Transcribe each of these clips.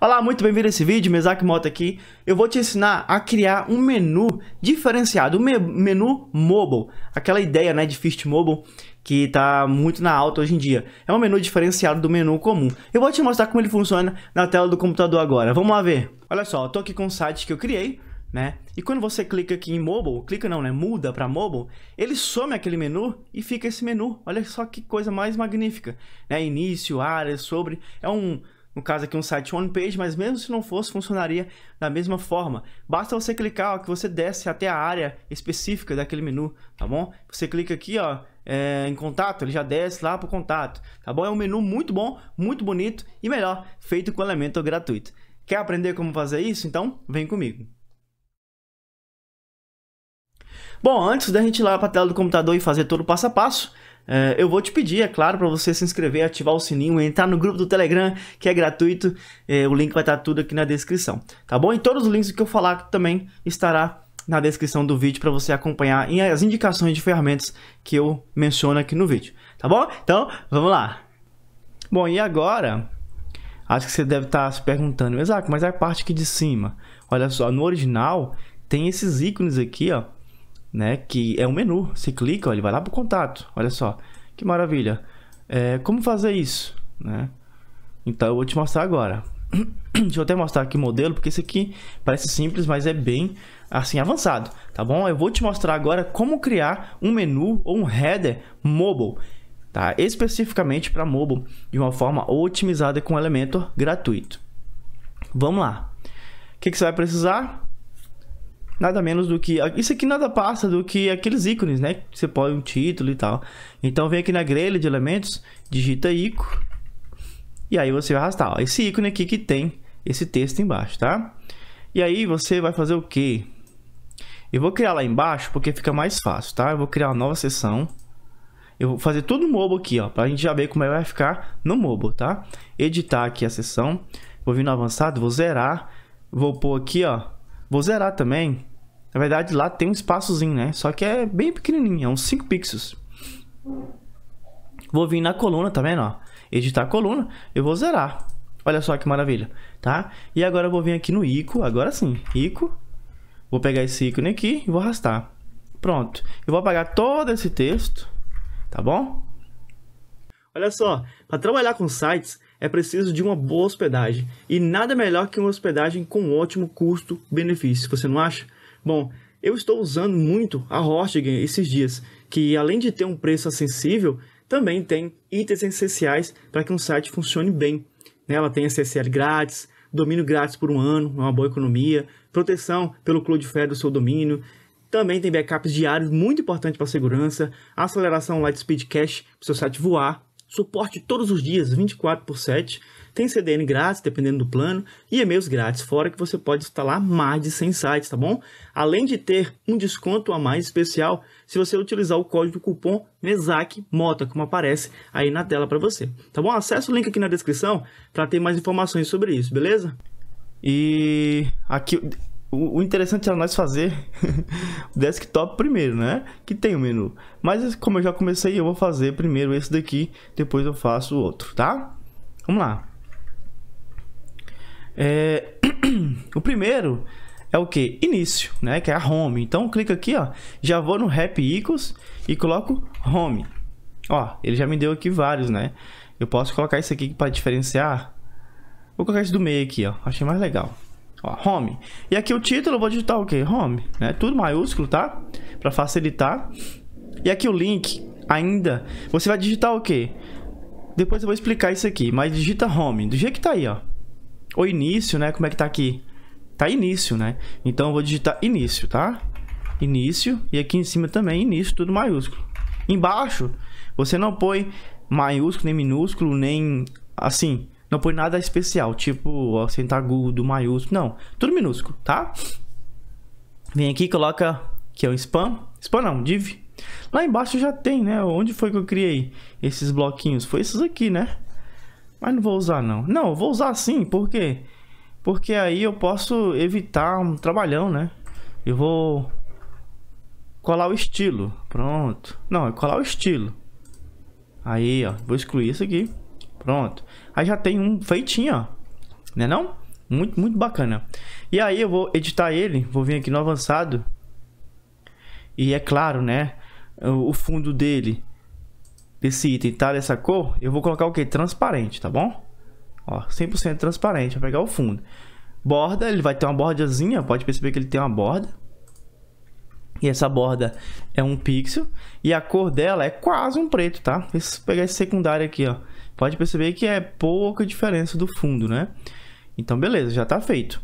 Olá, muito bem-vindo a esse vídeo, Mesak Mota aqui. Eu vou te ensinar a criar um menu diferenciado, um me menu mobile. Aquela ideia né, de Fist Mobile que está muito na alta hoje em dia. É um menu diferenciado do menu comum. Eu vou te mostrar como ele funciona na tela do computador agora. Vamos lá ver. Olha só, eu tô aqui com um site que eu criei. Né? E quando você clica aqui em mobile, clica não, né? Muda para mobile, ele some aquele menu e fica esse menu. Olha só que coisa mais magnífica, né? Início, área, sobre, é um no caso aqui um site one page, mas mesmo se não fosse, funcionaria da mesma forma. Basta você clicar, ó, que você desce até a área específica daquele menu, tá bom? Você clica aqui, ó, é, em contato, ele já desce lá para o contato, tá bom? É um menu muito bom, muito bonito e melhor, feito com elemento gratuito. Quer aprender como fazer isso? Então, vem comigo. Bom, antes da gente ir lá para a tela do computador e fazer todo o passo a passo, Uh, eu vou te pedir, é claro, para você se inscrever, ativar o sininho, entrar no grupo do Telegram, que é gratuito. Uh, o link vai estar tá tudo aqui na descrição, tá bom? E todos os links que eu falar também estará na descrição do vídeo para você acompanhar as indicações de ferramentas que eu menciono aqui no vídeo, tá bom? Então, vamos lá. Bom, e agora, acho que você deve estar tá se perguntando, exato, mas é a parte aqui de cima. Olha só, no original tem esses ícones aqui, ó, né? Que é um menu. Você clica, ó, ele vai lá pro contato. Olha só, que maravilha. É, como fazer isso, né? Então eu vou te mostrar agora. Deixa eu até mostrar aqui o modelo, porque esse aqui parece simples, mas é bem assim avançado, tá bom? Eu vou te mostrar agora como criar um menu ou um header mobile, tá? Especificamente para mobile, de uma forma otimizada com elemento gratuito. Vamos lá. O que, que você vai precisar? nada menos do que. Isso aqui nada passa do que aqueles ícones, né? Você põe um título e tal. Então vem aqui na grelha de elementos, digita ícone. E aí você vai arrastar ó, esse ícone aqui que tem esse texto embaixo, tá? E aí você vai fazer o quê? Eu vou criar lá embaixo porque fica mais fácil, tá? Eu vou criar uma nova sessão Eu vou fazer tudo no Mobo aqui, ó, pra gente já ver como é vai ficar no Mobo, tá? Editar aqui a sessão Vou vir no avançado, vou zerar. Vou pôr aqui, ó. Vou zerar também na verdade, lá tem um espaçozinho, né? Só que é bem pequenininho, é uns 5 pixels. Vou vir na coluna, tá vendo? Ó? Editar a coluna, eu vou zerar. Olha só que maravilha, tá? E agora eu vou vir aqui no Ico, agora sim, Ico. Vou pegar esse ícone aqui e vou arrastar. Pronto. Eu vou apagar todo esse texto, tá bom? Olha só, para trabalhar com sites é preciso de uma boa hospedagem e nada melhor que uma hospedagem com ótimo custo-benefício, você não acha? Bom, eu estou usando muito a Hortigen esses dias, que além de ter um preço acessível, também tem itens essenciais para que um site funcione bem. Né? Ela tem SSL grátis, domínio grátis por um ano, é uma boa economia, proteção pelo Cloudflare do seu domínio, também tem backups diários, muito importante para segurança aceleração Lightspeed Cache para o seu site voar, suporte todos os dias, 24 por 7, tem CDN grátis, dependendo do plano, e e-mails grátis, fora que você pode instalar mais de 100 sites, tá bom? Além de ter um desconto a mais especial se você utilizar o código cupom MESAC MOTA, como aparece aí na tela para você, tá bom? Acesse o link aqui na descrição para ter mais informações sobre isso, beleza? E aqui o, interessante é nós fazer o desktop primeiro, né? Que tem o menu. Mas como eu já comecei, eu vou fazer primeiro esse daqui, depois eu faço o outro, tá? Vamos lá. É... o primeiro é o que? Início, né? Que é a home. Então clica aqui, ó. Já vou no rap equals e coloco home. Ó, ele já me deu aqui vários, né? Eu posso colocar isso aqui para diferenciar. Vou colocar esse do meio aqui, ó. Achei mais legal. Ó, home. E aqui o título eu vou digitar o que? Home, né? Tudo maiúsculo, tá? Para facilitar. E aqui o link ainda. Você vai digitar o que? Depois eu vou explicar isso aqui, mas digita home, do jeito que tá aí, ó o início, né? Como é que tá aqui? Tá início, né? Então eu vou digitar início, tá? Início e aqui em cima também início, tudo maiúsculo. Embaixo, você não põe maiúsculo nem minúsculo, nem assim, não põe nada especial, tipo acento agudo, maiúsculo, não, tudo minúsculo, tá? Vem aqui, coloca que é o spam, spam não, div. Lá embaixo já tem, né? Onde foi que eu criei esses bloquinhos? Foi esses aqui, né? Mas não vou usar, não. Não, vou usar sim, por quê? Porque aí eu posso evitar um trabalhão, né? Eu vou colar o estilo. Pronto. Não, é colar o estilo. Aí, ó. Vou excluir isso aqui. Pronto. Aí já tem um feitinho, ó. Né não? Muito, muito bacana. E aí eu vou editar ele. Vou vir aqui no avançado. E é claro, né? O fundo dele desse item tá dessa cor, eu vou colocar o que? Transparente, tá bom? Ó, 100% transparente, vai pegar o fundo. Borda, ele vai ter uma bordazinha, pode perceber que ele tem uma borda. E essa borda é um pixel. E a cor dela é quase um preto, tá? Se pegar esse secundário aqui, ó. Pode perceber que é pouca diferença do fundo, né? Então, beleza, já tá feito.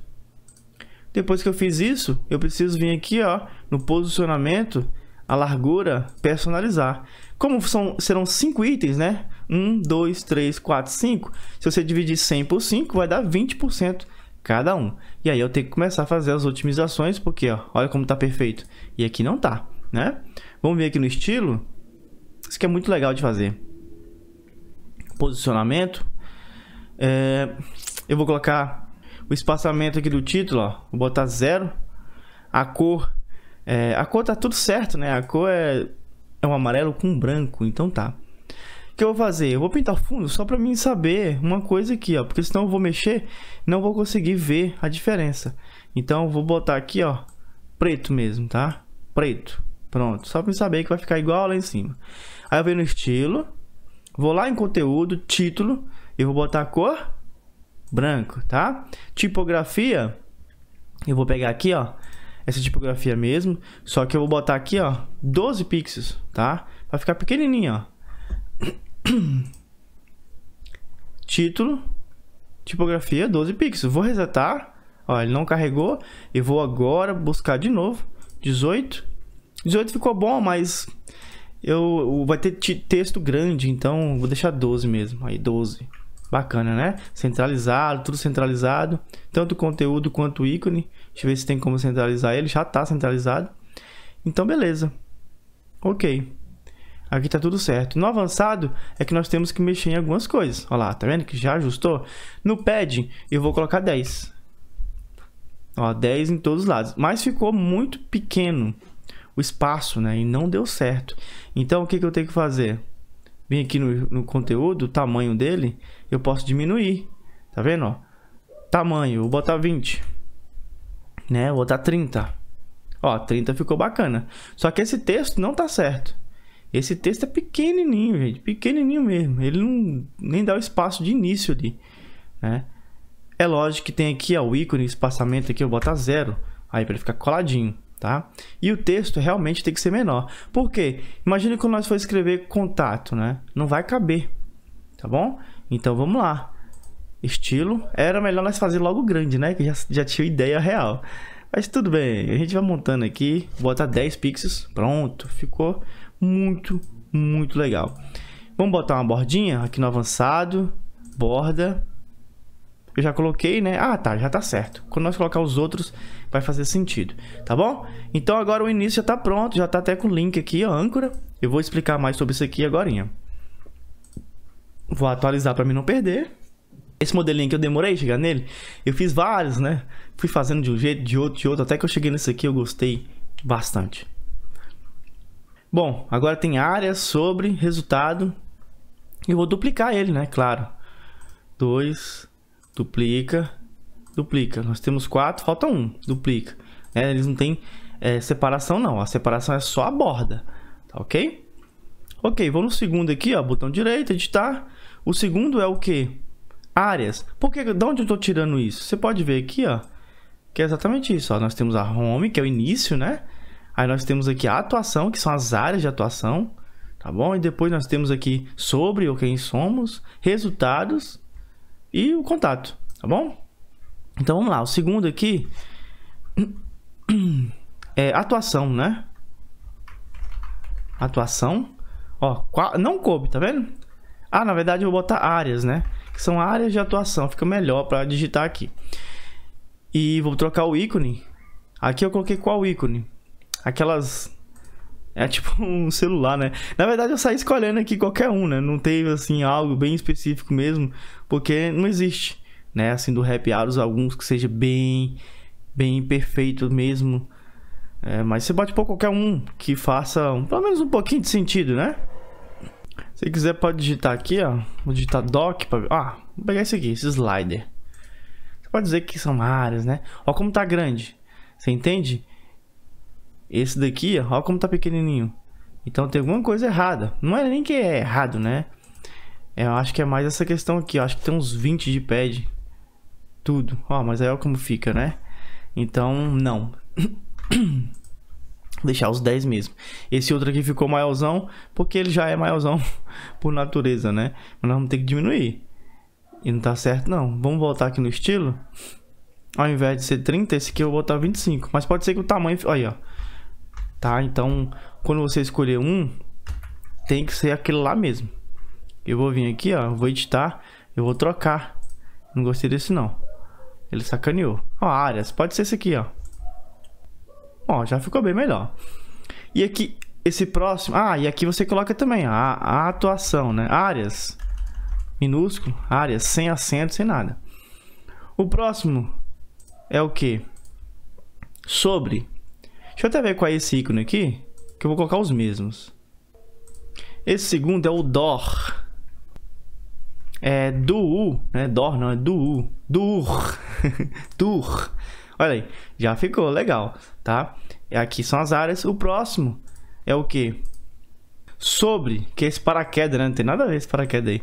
Depois que eu fiz isso, eu preciso vir aqui, ó, no posicionamento, a largura, personalizar. Como são, serão cinco itens, né? 1, 2, 3, 4, 5. Se você dividir 100 por 5, vai dar 20% cada um. E aí eu tenho que começar a fazer as otimizações, porque ó, olha como tá perfeito. E aqui não tá, né? Vamos ver aqui no estilo. Isso que é muito legal de fazer. Posicionamento. É, eu vou colocar o espaçamento aqui do título, ó. Vou botar zero. A cor. É, a cor tá tudo certo, né? A cor é é um amarelo com branco, então tá. O que eu vou fazer? Eu vou pintar fundo só para mim saber uma coisa aqui, ó. Porque senão eu vou mexer não vou conseguir ver a diferença. Então eu vou botar aqui, ó, preto mesmo, tá? Preto. Pronto. Só para mim saber que vai ficar igual lá em cima. Aí eu venho no estilo. Vou lá em conteúdo, título. e vou botar a cor branco, tá? Tipografia. Eu vou pegar aqui, ó essa tipografia mesmo. Só que eu vou botar aqui, ó, 12 pixels, tá? Vai ficar pequenininho, ó. Título, tipografia, 12 pixels. Vou resetar. Ó, ele não carregou. Eu vou agora buscar de novo. 18. 18 ficou bom, mas eu vai ter texto grande, então vou deixar 12 mesmo. Aí 12. Bacana, né? Centralizado, tudo centralizado. Tanto conteúdo quanto o ícone. Deixa eu ver se tem como centralizar ele. Já está centralizado. Então, beleza. Ok. Aqui está tudo certo. No avançado é que nós temos que mexer em algumas coisas. Olha lá, tá vendo que já ajustou? No pad eu vou colocar 10. Ó, 10 em todos os lados. Mas ficou muito pequeno o espaço, né? E não deu certo. Então, o que, que eu tenho que fazer? Vim aqui no, no conteúdo, o tamanho dele, eu posso diminuir. Tá vendo? Ó? Tamanho, vou botar 20. Né? Vou botar 30. Ó, 30 ficou bacana. Só que esse texto não tá certo. Esse texto é pequenininho, gente. Pequenininho mesmo. Ele não nem dá o espaço de início ali, né? É lógico que tem aqui ó, o ícone espaçamento aqui, eu vou botar zero. Aí para ele ficar coladinho, tá? E o texto realmente tem que ser menor. Por quê? Imagina que nós for escrever contato, né? Não vai caber, tá bom? Então vamos lá. Estilo. Era melhor nós fazer logo grande, né? Que já, já tinha ideia real. Mas tudo bem, a gente vai montando aqui, Bota 10 pixels, pronto, ficou muito, muito legal. Vamos botar uma bordinha aqui no avançado, borda. Eu já coloquei, né? Ah, tá, já tá certo. Quando nós colocar os outros, vai fazer sentido, tá bom? Então agora o início já tá pronto, já tá até com o link aqui, ó, âncora. Eu vou explicar mais sobre isso aqui agora. Vou atualizar para mim não perder. Esse modelinho que eu demorei chegar nele, eu fiz vários, né? Fui fazendo de um jeito, de outro, de outro, até que eu cheguei nesse aqui, eu gostei bastante. Bom, agora tem área sobre resultado. Eu vou duplicar ele, né? Claro. 2, duplica, duplica. Nós temos quatro, falta um, duplica. É, eles não têm é, separação, não. A separação é só a borda, tá ok? Ok, vou no segundo aqui, ó, botão direito, editar. O segundo é o quê? Áreas. Por que, de onde eu estou tirando isso? Você pode ver aqui, ó, que é exatamente isso. Ó. Nós temos a home, que é o início, né? Aí nós temos aqui a atuação, que são as áreas de atuação, tá bom? E depois nós temos aqui sobre ou quem somos, resultados e o contato, tá bom? Então vamos lá, o segundo aqui é atuação, né? Atuação. Ó, não coube, tá vendo? Ah, na verdade eu vou botar áreas, né? Que são áreas de atuação, fica melhor para digitar aqui. E vou trocar o ícone. Aqui eu coloquei qual ícone? Aquelas é tipo um celular, né? Na verdade, eu saí escolhendo aqui qualquer um, né? Não teve, assim, algo bem específico mesmo, porque não existe, né? Assim, do Rap alguns que seja bem, bem perfeito mesmo. É, mas você bate por qualquer um que faça um, pelo menos um pouquinho de sentido, né? Se quiser pode digitar aqui, ó. Vou digitar doc para Ah, vou pegar esse aqui, esse slider. Você pode dizer que são áreas, né? Ó como tá grande. Você entende? Esse daqui, ó, ó como tá pequenininho. Então tem alguma coisa errada. Não é nem que é errado, né? É, eu acho que é mais essa questão aqui. Eu acho que tem uns 20 de pad. Tudo. Ó, mas aí olha como fica, né? Então, não. Deixar os 10 mesmo. Esse outro aqui ficou maiorzão, porque ele já é maiorzão por natureza, né? Mas nós vamos ter que diminuir. E não tá certo, não. Vamos voltar aqui no estilo. Ao invés de ser 30, esse aqui eu vou botar 25. Mas pode ser que o tamanho... Aí, ó. Tá? Então, quando você escolher um, tem que ser aquele lá mesmo. Eu vou vir aqui, ó. Vou editar. Eu vou trocar. Não gostei desse, não. Ele sacaneou. Ó, áreas. Pode ser esse aqui, ó. Bom, já ficou bem melhor. E aqui, esse próximo... Ah, e aqui você coloca também a, a atuação, né? Áreas, minúsculo, áreas, sem acento, sem nada. O próximo é o que? Sobre. Deixa eu até ver qual é esse ícone aqui, que eu vou colocar os mesmos. Esse segundo é o DOR. É do, né? DOR não, é do, dur, dur. Olha aí, já ficou legal, tá? É aqui são as áreas. O próximo é o que? Sobre, que é esse paraquedas, né? Não tem nada a ver esse paraquedas aí.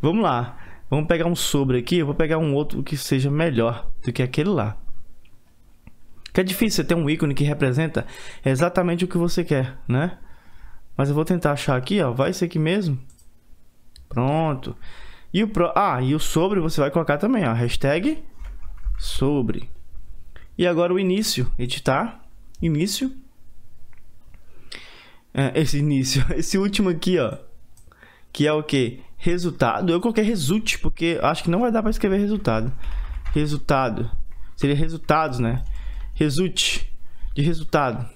Vamos lá. Vamos pegar um sobre aqui. Eu vou pegar um outro que seja melhor do que aquele lá. Que é difícil você ter um ícone que representa exatamente o que você quer, né? Mas eu vou tentar achar aqui, ó. Vai ser aqui mesmo. Pronto. E o pro... Ah, e o sobre você vai colocar também, ó. Hashtag sobre. E agora o início, editar, início. É, esse início, esse último aqui, ó, que é o que? Resultado. Eu coloquei result porque acho que não vai dar para escrever resultado. Resultado. Seria resultados, né? Result de resultado.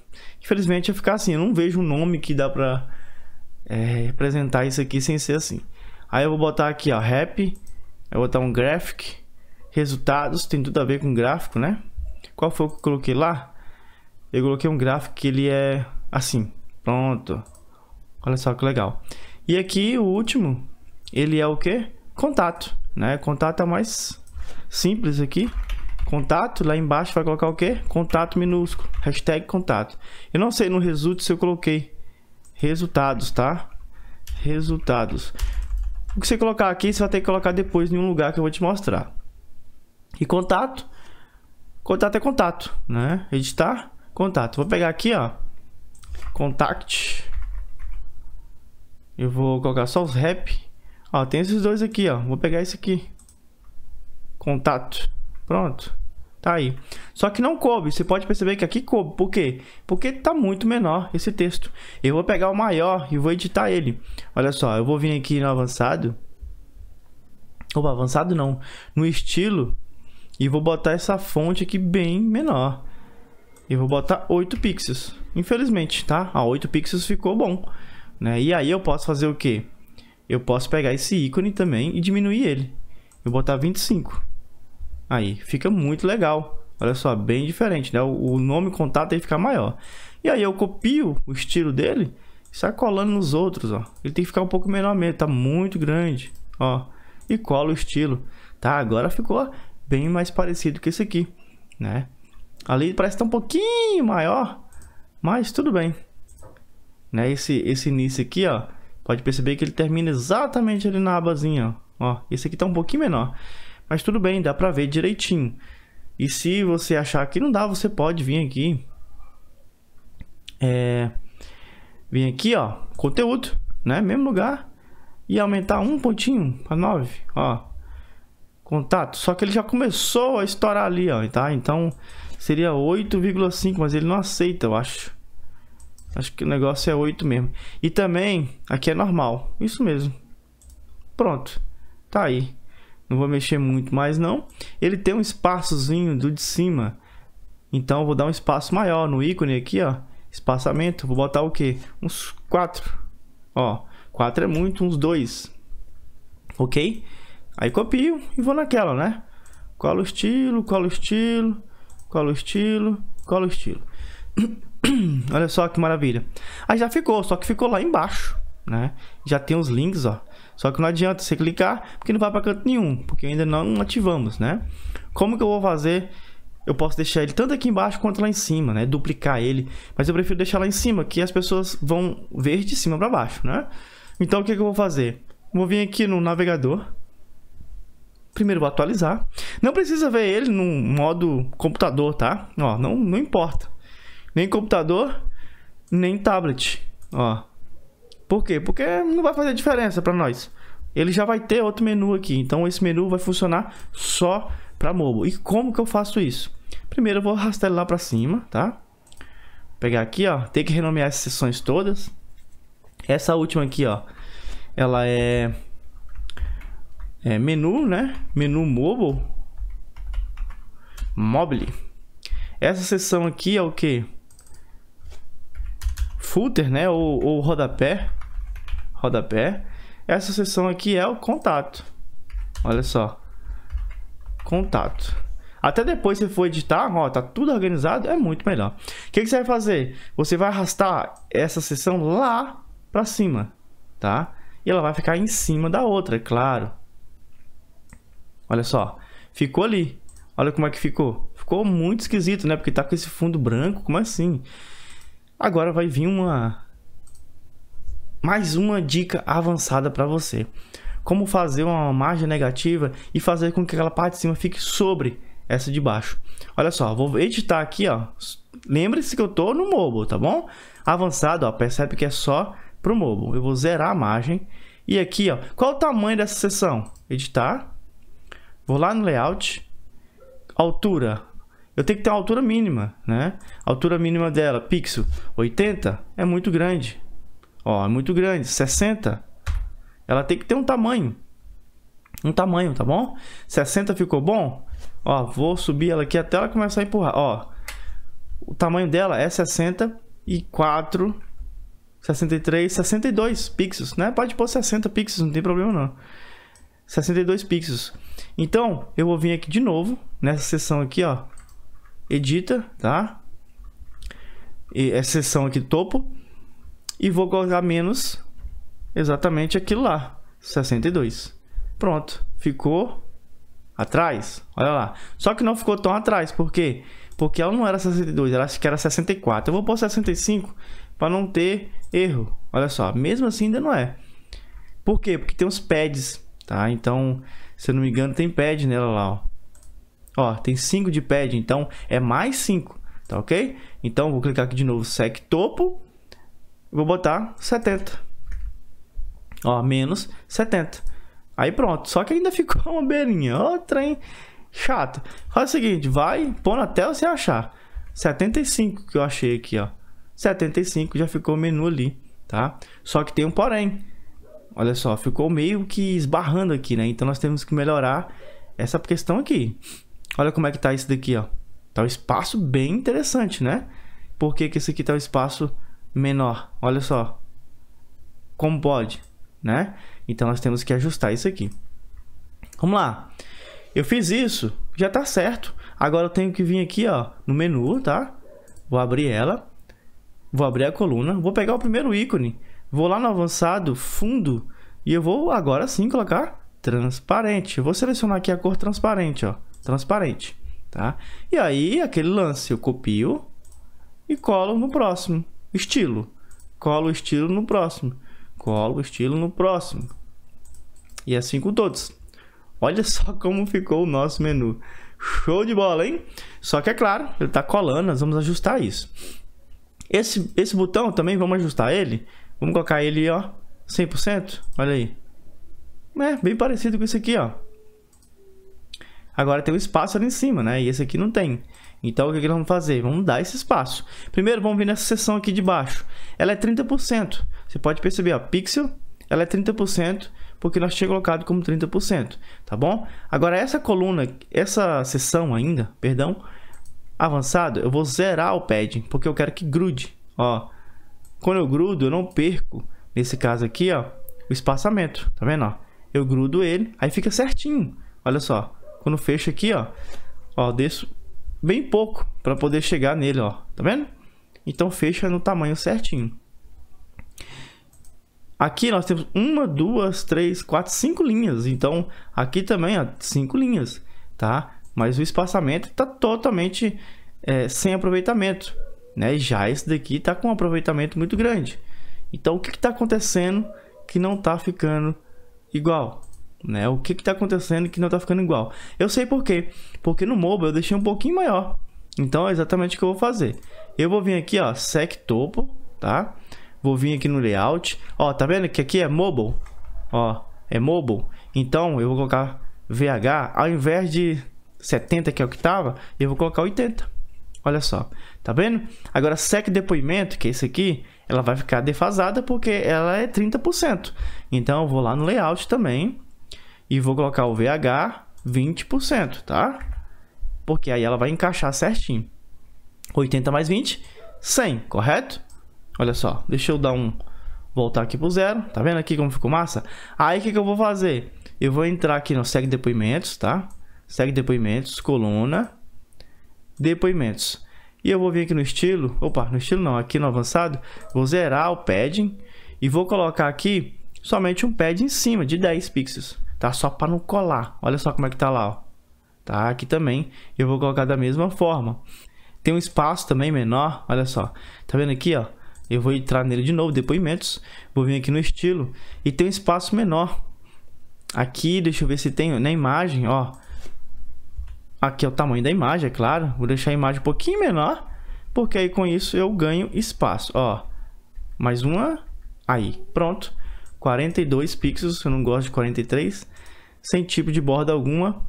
Infelizmente ia ficar assim, eu não vejo um nome que dá para é, representar isso aqui sem ser assim. Aí eu vou botar aqui, ó, rap, eu vou botar um graphic, resultados, tem tudo a ver com gráfico, né? Qual foi o que eu coloquei lá? Eu coloquei um gráfico que ele é assim. Pronto. Olha só que legal. E aqui o último, ele é o que? Contato, né? Contato é mais simples aqui. Contato, lá embaixo vai colocar o que? Contato minúsculo, hashtag contato. Eu não sei no resultado se eu coloquei resultados, tá? Resultados. O que você colocar aqui, você vai ter que colocar depois em um lugar que eu vou te mostrar. E contato Contato é contato, né? Editar, contato. Vou pegar aqui, ó. Contact. Eu vou colocar só os rap. Ó, tem esses dois aqui, ó. Vou pegar esse aqui. Contato. Pronto. Tá aí. Só que não coube. Você pode perceber que aqui coube. Por quê? Porque tá muito menor esse texto. Eu vou pegar o maior e vou editar ele. Olha só, eu vou vir aqui no avançado. Opa, avançado não. No estilo. E vou botar essa fonte aqui bem menor. E vou botar 8 pixels. Infelizmente, tá? A ah, 8 pixels ficou bom. Né? E aí eu posso fazer o quê? Eu posso pegar esse ícone também e diminuir ele. Eu botar 25. Aí, fica muito legal. Olha só, bem diferente, né? O, nome contato que fica maior. E aí eu copio o estilo dele e sai colando nos outros, ó. Ele tem que ficar um pouco menor mesmo, tá muito grande, ó. E cola o estilo. Tá, agora ficou bem mais parecido que esse aqui, né? Ali parece estar tá um pouquinho maior, mas tudo bem. Né? Esse, esse início aqui, ó, pode perceber que ele termina exatamente ali na abazinha, ó. Esse aqui está um pouquinho menor, mas tudo bem, dá para ver direitinho. E se você achar que não dá, você pode vir aqui, é, vir aqui, ó, conteúdo, né, mesmo lugar, e aumentar um pontinho para 9, ó contato. Só que ele já começou a estourar ali, ó, tá? Então seria 8,5, mas ele não aceita, eu acho. Acho que o negócio é 8 mesmo. E também, aqui é normal. Isso mesmo. Pronto. Tá aí. Não vou mexer muito mais não. Ele tem um espaçozinho do de cima. Então vou dar um espaço maior no ícone aqui, ó. Espaçamento. Vou botar o quê? Uns 4. Ó, 4 é muito, uns 2. Ok? Aí copio e vou naquela, né? Colo estilo, colo estilo, colo estilo, colo estilo. Olha só que maravilha. Aí já ficou, só que ficou lá embaixo, né? Já tem os links, ó. Só que não adianta você clicar, porque não vai para canto nenhum, porque ainda não ativamos, né? Como que eu vou fazer? Eu posso deixar ele tanto aqui embaixo quanto lá em cima, né? Duplicar ele, mas eu prefiro deixar lá em cima, que as pessoas vão ver de cima para baixo, né? Então o que, que eu vou fazer? Vou vir aqui no navegador, Primeiro vou atualizar. Não precisa ver ele no modo computador, tá? Ó, não, não importa. Nem computador, nem tablet, ó. Por quê? Porque não vai fazer diferença para nós. Ele já vai ter outro menu aqui, então esse menu vai funcionar só para mobile. E como que eu faço isso? Primeiro eu vou arrastar ele lá para cima, tá? Pegar aqui, ó, tem que renomear as seções todas. Essa última aqui, ó, ela é é, menu, né? Menu mobile. Mobile. Essa seção aqui é o que? Footer, né? Ou, ou rodapé. Rodapé. Essa seção aqui é o contato. Olha só. Contato. Até depois você for editar, ó, tá tudo organizado, é muito melhor. O que, que você vai fazer? Você vai arrastar essa seção lá para cima, tá? E ela vai ficar em cima da outra, é claro. Olha só. Ficou ali. Olha como é que ficou. Ficou muito esquisito, né? Porque tá com esse fundo branco. Como assim? Agora vai vir uma... Mais uma dica avançada para você. Como fazer uma margem negativa e fazer com que aquela parte de cima fique sobre essa de baixo. Olha só, vou editar aqui, ó. Lembre-se que eu tô no mobile, tá bom? Avançado, ó, percebe que é só pro mobile. Eu vou zerar a margem. E aqui, ó, qual o tamanho dessa seção? Editar. Vou lá no layout, altura. Eu tenho que ter uma altura mínima, né? A altura mínima dela, pixel 80 é muito grande. Ó, é muito grande, 60. Ela tem que ter um tamanho. Um tamanho, tá bom? 60 ficou bom? Ó, vou subir ela aqui até ela começar a empurrar, ó. O tamanho dela é 64 63, 62 pixels, né? Pode pôr 60 pixels, não tem problema não. 62 pixels. Então, eu vou vir aqui de novo, nessa seção aqui, ó. Edita, tá? E essa seção aqui topo. E vou colocar menos exatamente aquilo lá, 62. Pronto, ficou atrás, olha lá. Só que não ficou tão atrás, por quê? Porque ela não era 62, ela acho que era 64. Eu vou pôr 65 para não ter erro. Olha só, mesmo assim ainda não é. Por quê? Porque tem uns pads Tá? Então, se eu não me engano, tem pad nela lá, ó. Ó, tem 5 de pad, então é mais 5, tá ok? Então, vou clicar aqui de novo, sec topo, vou botar 70. Ó, menos 70. Aí pronto, só que ainda ficou uma beirinha, outra hein chato. Faz o seguinte, vai, põe até você achar. 75 que eu achei aqui, ó. 75 já ficou o menu ali, tá? Só que tem um porém. Olha só, ficou meio que esbarrando aqui, né? Então nós temos que melhorar essa questão aqui. Olha como é que tá isso daqui, ó. Tá um espaço bem interessante, né? Por que, que esse aqui tá um espaço menor? Olha só. Como pode, né? Então nós temos que ajustar isso aqui. Vamos lá. Eu fiz isso, já tá certo. Agora eu tenho que vir aqui, ó, no menu, tá? Vou abrir ela. Vou abrir a coluna. Vou pegar o primeiro ícone Vou lá no avançado, fundo, e eu vou agora sim colocar transparente. Eu vou selecionar aqui a cor transparente, ó, transparente, tá? E aí, aquele lance, eu copio e colo no próximo estilo. Colo o estilo no próximo. Colo o estilo no próximo. E assim com todos. Olha só como ficou o nosso menu. Show de bola, hein? Só que é claro, ele tá colando, nós vamos ajustar isso. Esse, esse botão também, vamos ajustar ele Vamos colocar ele, ó, 100%. Olha aí. É, bem parecido com esse aqui, ó. Agora tem um espaço ali em cima, né? E esse aqui não tem. Então, o que, que nós vamos fazer? Vamos dar esse espaço. Primeiro, vamos vir nessa seção aqui de baixo. Ela é 30%. Você pode perceber, ó, pixel, ela é 30%, porque nós tínhamos colocado como 30%, tá bom? Agora, essa coluna, essa seção ainda, perdão, avançado, eu vou zerar o padding, porque eu quero que grude, ó. Quando eu grudo, eu não perco, nesse caso aqui, ó, o espaçamento, tá vendo, ó? Eu grudo ele, aí fica certinho. Olha só, quando fecho aqui, ó, ó, desço bem pouco para poder chegar nele, ó, tá vendo? Então fecha no tamanho certinho. Aqui nós temos uma, duas, três, quatro, cinco linhas. Então aqui também, ó, cinco linhas, tá? Mas o espaçamento está totalmente é, sem aproveitamento. Né? Já esse daqui está com um aproveitamento muito grande. Então, o que está acontecendo que não está ficando igual? Né? O que está acontecendo que não está ficando igual? Eu sei por quê. Porque no mobile eu deixei um pouquinho maior. Então, é exatamente o que eu vou fazer. Eu vou vir aqui, ó, sec topo, tá? Vou vir aqui no layout. Ó, tá vendo que aqui é mobile? Ó, é mobile. Então, eu vou colocar VH, ao invés de 70 que é o que tava, eu vou colocar 80. Olha só, tá vendo? Agora, SEC depoimento, que é esse aqui, ela vai ficar defasada porque ela é 30%. Então, eu vou lá no layout também e vou colocar o VH 20%, tá? Porque aí ela vai encaixar certinho. 80 mais 20, 100, correto? Olha só, deixa eu dar um... Voltar aqui pro zero, tá vendo aqui como ficou massa? Aí, o que, que eu vou fazer? Eu vou entrar aqui no segue depoimentos, tá? Segue depoimentos, coluna depoimentos. E eu vou vir aqui no estilo, opa, no estilo não, aqui no avançado, vou zerar o padding e vou colocar aqui somente um pad em cima de 10 pixels, tá? Só para não colar. Olha só como é que tá lá, ó. Tá? Aqui também eu vou colocar da mesma forma. Tem um espaço também menor, olha só. Tá vendo aqui, ó? Eu vou entrar nele de novo, depoimentos. Vou vir aqui no estilo e tem um espaço menor. Aqui, deixa eu ver se tem na imagem, ó. Aqui é o tamanho da imagem, é claro. Vou deixar a imagem um pouquinho menor, porque aí com isso eu ganho espaço. Ó, mais uma. Aí, pronto. 42 pixels, eu não gosto de 43. Sem tipo de borda alguma.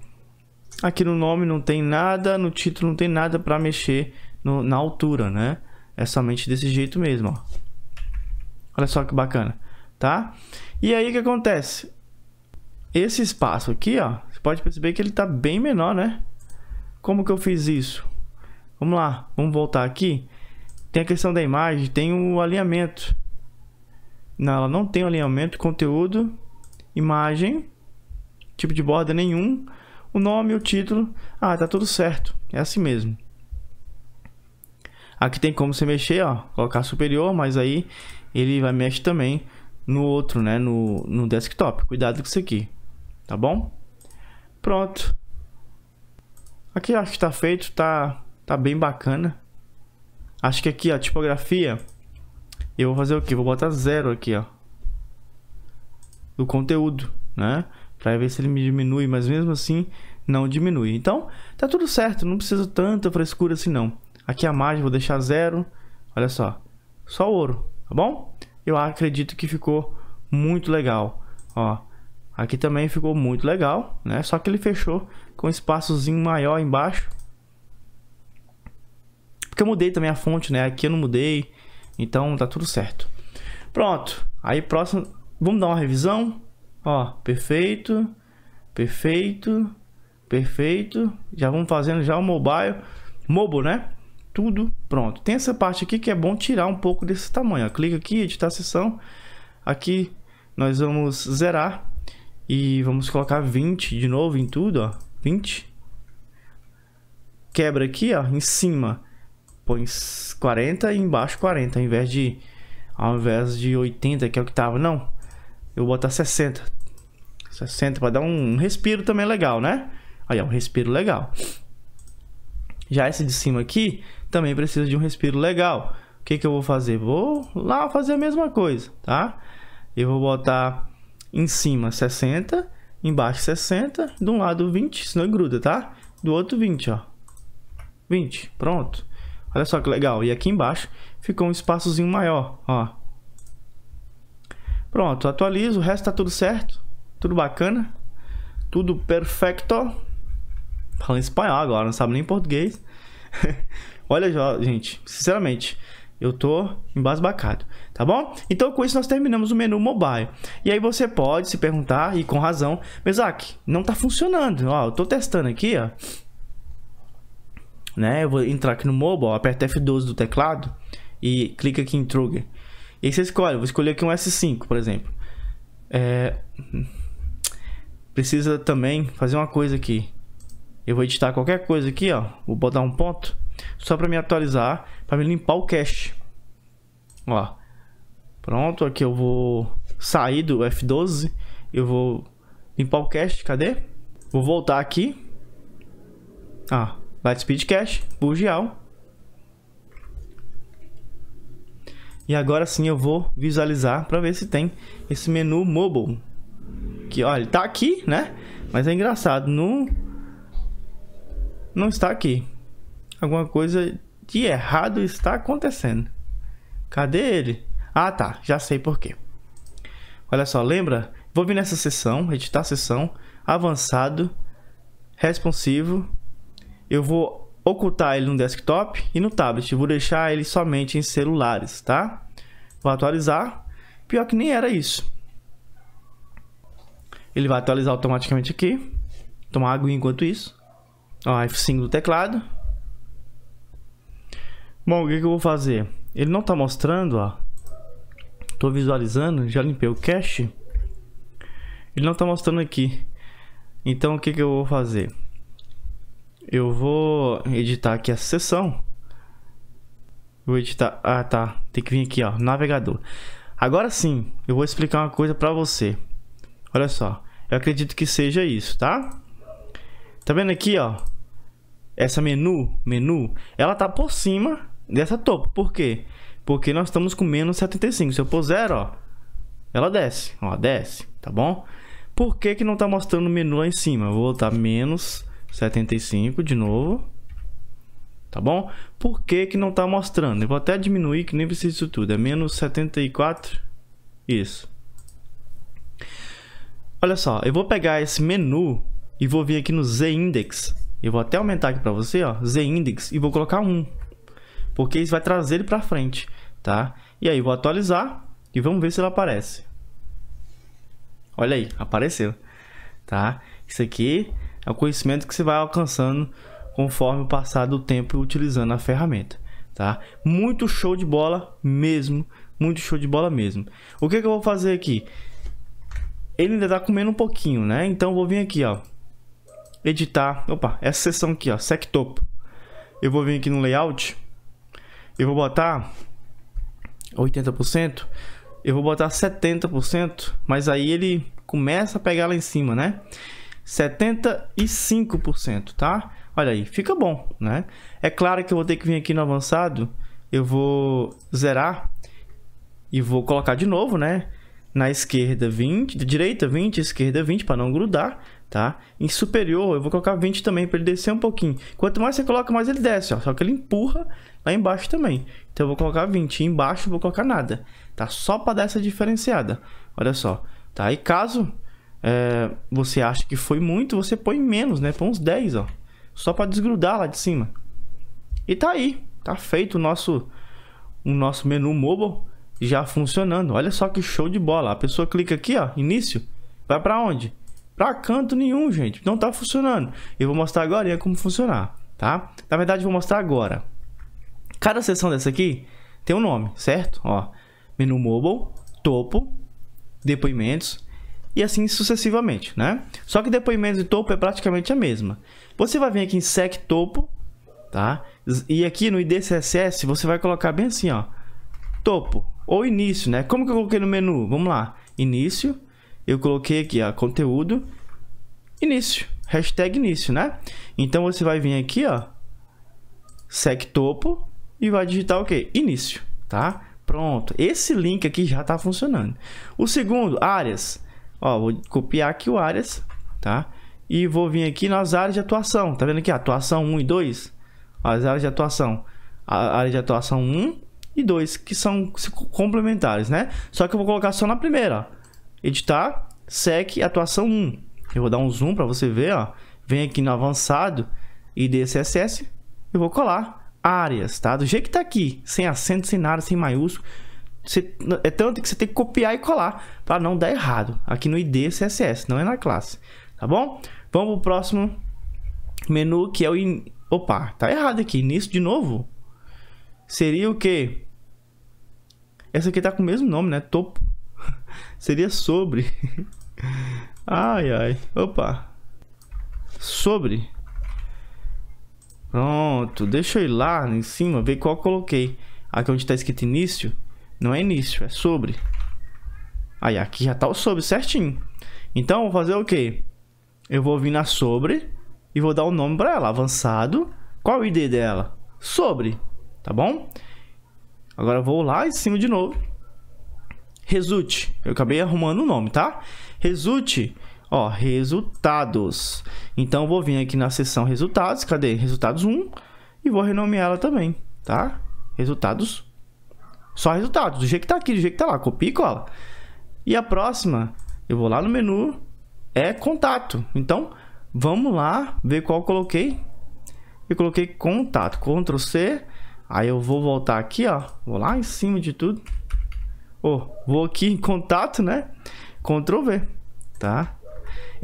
Aqui no nome não tem nada, no título não tem nada para mexer no, na altura, né? É somente desse jeito mesmo, ó. Olha só que bacana, tá? E aí o que acontece? Esse espaço aqui, ó, você pode perceber que ele tá bem menor, né? Como que eu fiz isso? Vamos lá, vamos voltar aqui. Tem a questão da imagem, tem o alinhamento. Não, ela não tem alinhamento, conteúdo, imagem, tipo de borda nenhum, o nome, o título. Ah, tá tudo certo. É assim mesmo. Aqui tem como você mexer, ó, colocar superior, mas aí ele vai mexer também no outro, né, no, no desktop. Cuidado com isso aqui, tá bom? Pronto. Aqui acho que tá feito, tá, tá bem bacana. Acho que aqui, ó, tipografia. Eu vou fazer o que? Vou botar zero aqui, ó. Do conteúdo, né? Pra ver se ele me diminui, mas mesmo assim não diminui. Então, tá tudo certo, não precisa tanta frescura assim não. Aqui a margem vou deixar zero. Olha só, só ouro, tá bom? Eu acredito que ficou muito legal, ó. Aqui também ficou muito legal, né? Só que ele fechou com um espaçozinho maior embaixo. Porque eu mudei também a fonte, né? Aqui eu não mudei, então tá tudo certo. Pronto, aí próximo... Vamos dar uma revisão? Ó, perfeito, perfeito, perfeito. Já vamos fazendo já o mobile, mobo, né? Tudo pronto. Tem essa parte aqui que é bom tirar um pouco desse tamanho. Ó. Clica aqui, editar a sessão. Aqui nós vamos zerar e vamos colocar 20 de novo em tudo, ó. 20. Quebra aqui, ó, em cima. Põe 40 e embaixo 40, ao invés de ao invés de 80, que é o que tava, não. Eu vou botar 60. 60 para dar um respiro também é legal, né? Aí, um respiro legal. Já esse de cima aqui também precisa de um respiro legal. O que, que eu vou fazer? Vou lá fazer a mesma coisa, tá? Eu vou botar em cima 60, embaixo 60, de um lado 20, senão gruda, tá? Do outro 20, ó. 20, pronto. Olha só que legal. E aqui embaixo ficou um espaçozinho maior, ó. Pronto, atualizo, o resto tá tudo certo, tudo bacana, tudo perfecto. Falando espanhol agora, não sabe nem português. Olha, gente, sinceramente, eu tô embasbacado tá bom? Então com isso nós terminamos o menu mobile. E aí você pode se perguntar, e com razão, Mesac, não tá funcionando, ó, eu tô testando aqui, ó. Né, eu vou entrar aqui no mobile, aperta F12 do teclado e clica aqui em Trigger. E aí você escolhe, vou escolher aqui um S5, por exemplo. É... Precisa também fazer uma coisa aqui. Eu vou editar qualquer coisa aqui, ó. Vou botar um ponto só para me atualizar, para me limpar o cache. Ó, Pronto, aqui eu vou sair do F12. Eu vou limpar o cache, cadê? Vou voltar aqui. Ah, Lightspeed Cache, Bugial. E agora sim eu vou visualizar para ver se tem esse menu mobile. Que, olha, ele tá aqui, né? Mas é engraçado, não não está aqui. Alguma coisa de errado está acontecendo. Cadê ele? Ah, tá, já sei por quê. Olha só, lembra? Vou vir nessa sessão, editar sessão, avançado, responsivo. Eu vou ocultar ele no desktop e no tablet. vou deixar ele somente em celulares, tá? Vou atualizar. Pior que nem era isso. Ele vai atualizar automaticamente aqui. Tomar água enquanto isso. Ó, F5 do teclado. Bom, o que, que eu vou fazer? Ele não está mostrando, ó, Estou visualizando, já limpei o cache. Ele não está mostrando aqui. Então o que, que eu vou fazer? Eu vou editar aqui a sessão. Vou editar. Ah, tá. Tem que vir aqui, ó. Navegador. Agora sim, eu vou explicar uma coisa para você. Olha só. Eu acredito que seja isso, tá? Tá vendo aqui, ó? Essa menu, menu, ela tá por cima dessa topo. Por quê? Porque nós estamos com menos 75. Se eu pôr zero, ó, ela desce. Ó, desce, tá bom? Por que, que não tá mostrando o menu lá em cima? vou botar menos 75 de novo. Tá bom? Por que, que não tá mostrando? Eu vou até diminuir, que nem precisa disso tudo. É menos 74. Isso. Olha só, eu vou pegar esse menu e vou vir aqui no Z-Index. Eu vou até aumentar aqui para você, ó, Z-Index, e vou colocar 1. Porque isso vai trazer ele para frente tá? E aí vou atualizar e vamos ver se ela aparece. Olha aí, apareceu, tá? Isso aqui é o conhecimento que você vai alcançando conforme o passar do tempo utilizando a ferramenta, tá? Muito show de bola mesmo, muito show de bola mesmo. O que, que eu vou fazer aqui? Ele ainda tá comendo um pouquinho, né? Então vou vir aqui, ó, editar, opa, essa seção aqui, ó, sec topo. Eu vou vir aqui no layout, eu vou botar 80%, eu vou botar 70%, mas aí ele começa a pegar lá em cima, né? 75%, tá? Olha aí, fica bom, né? É claro que eu vou ter que vir aqui no avançado, eu vou zerar e vou colocar de novo, né? Na esquerda 20, direita 20, esquerda 20 para não grudar, tá? Em superior eu vou colocar 20 também para ele descer um pouquinho. Quanto mais você coloca, mais ele desce, ó. Só que ele empurra lá embaixo também. Então eu vou colocar 20 embaixo, vou colocar nada, tá? Só para dar essa diferenciada. Olha só, tá? E caso é, você ache que foi muito, você põe menos, né? Põe uns 10, ó. Só para desgrudar lá de cima. E tá aí, tá feito o nosso o nosso menu mobile já funcionando. Olha só que show de bola. A pessoa clica aqui, ó, início, vai para onde? Para canto nenhum, gente. Não tá funcionando. Eu vou mostrar agora é como funcionar, tá? Na verdade, vou mostrar agora. Cada seção dessa aqui tem um nome, certo? Ó, menu mobile, topo, depoimentos e assim sucessivamente, né? Só que depoimentos e topo é praticamente a mesma. Você vai vir aqui em sec topo, tá? E aqui no ID CSS você vai colocar bem assim, ó, topo ou início, né? Como que eu coloquei no menu? Vamos lá, início. Eu coloquei aqui, ó, conteúdo, início, hashtag início, né? Então você vai vir aqui, ó, sec topo e vai digitar o que Início, tá? Pronto. Esse link aqui já está funcionando. O segundo, áreas. Ó, vou copiar aqui o áreas, tá? E vou vir aqui nas áreas de atuação. Tá vendo aqui? Atuação 1 e 2. As áreas de atuação. A área de atuação 1 e 2, que são complementares, né? Só que eu vou colocar só na primeira, ó. Editar, SEC, atuação 1. Eu vou dar um zoom para você ver, ó. Vem aqui no avançado e DCSS. Eu vou colar áreas, tá? Do jeito que tá aqui, sem acento, sem nada, sem maiúsculo. Você, é tanto que você tem que copiar e colar para não dar errado aqui no ID CSS, não é na classe, tá bom? Vamos pro próximo menu que é o in... opa, tá errado aqui, início de novo. Seria o que? Essa aqui tá com o mesmo nome, né? Topo. Seria sobre. ai ai. Opa. Sobre. Pronto, deixa eu ir lá em cima, ver qual coloquei. Aqui onde está escrito início, não é início, é sobre. Aí aqui já tá o sobre certinho. Então vou fazer o quê? Eu vou vir na sobre e vou dar o um nome para ela, avançado. Qual o ID dela? Sobre, tá bom? Agora vou lá em cima de novo. Result, eu acabei arrumando o nome, tá? Result Ó, resultados. Então, vou vir aqui na seção resultados. Cadê? Resultados 1. E vou renomear ela também, tá? Resultados. Só resultados. Do jeito que tá aqui, do jeito que tá lá. Copia e cola. E a próxima, eu vou lá no menu. É contato. Então, vamos lá ver qual coloquei. Eu coloquei contato. Ctrl C. Aí eu vou voltar aqui, ó. Vou lá em cima de tudo. Oh, vou aqui em contato, né? Ctrl V, tá?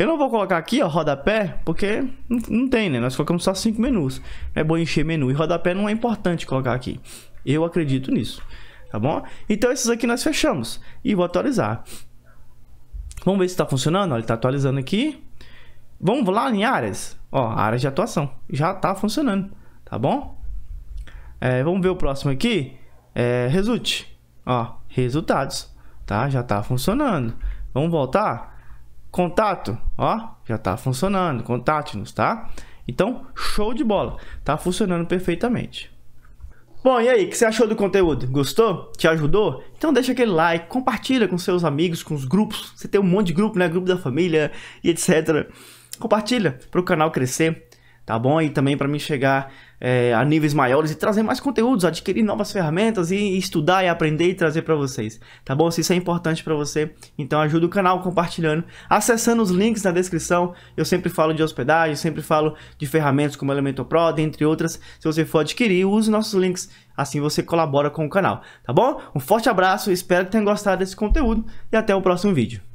Eu não vou colocar aqui, ó, rodapé, porque não, não tem, né? Nós colocamos só cinco menus. É bom encher menu. E rodapé não é importante colocar aqui. Eu acredito nisso, tá bom? Então, esses aqui nós fechamos. E vou atualizar. Vamos ver se está funcionando. Ó, ele está atualizando aqui. Vamos lá em áreas. Ó, áreas de atuação. Já está funcionando, tá bom? É, vamos ver o próximo aqui. É, result. Ó, resultados. Tá? Já está funcionando. Vamos voltar? contato, ó, já tá funcionando, contate-nos, tá? Então, show de bola, tá funcionando perfeitamente. Bom, e aí, o que você achou do conteúdo? Gostou? Te ajudou? Então deixa aquele like, compartilha com seus amigos, com os grupos, você tem um monte de grupo, né, grupo da família e etc. Compartilha para o canal crescer, tá bom? E também para mim chegar é, a níveis maiores e trazer mais conteúdos, adquirir novas ferramentas e estudar e aprender e trazer para vocês, tá bom? Se isso é importante para você, então ajuda o canal compartilhando, acessando os links na descrição. Eu sempre falo de hospedagem, sempre falo de ferramentas como Elementor Pro, dentre outras. Se você for adquirir, use nossos links, assim você colabora com o canal, tá bom? Um forte abraço, espero que tenham gostado desse conteúdo e até o próximo vídeo.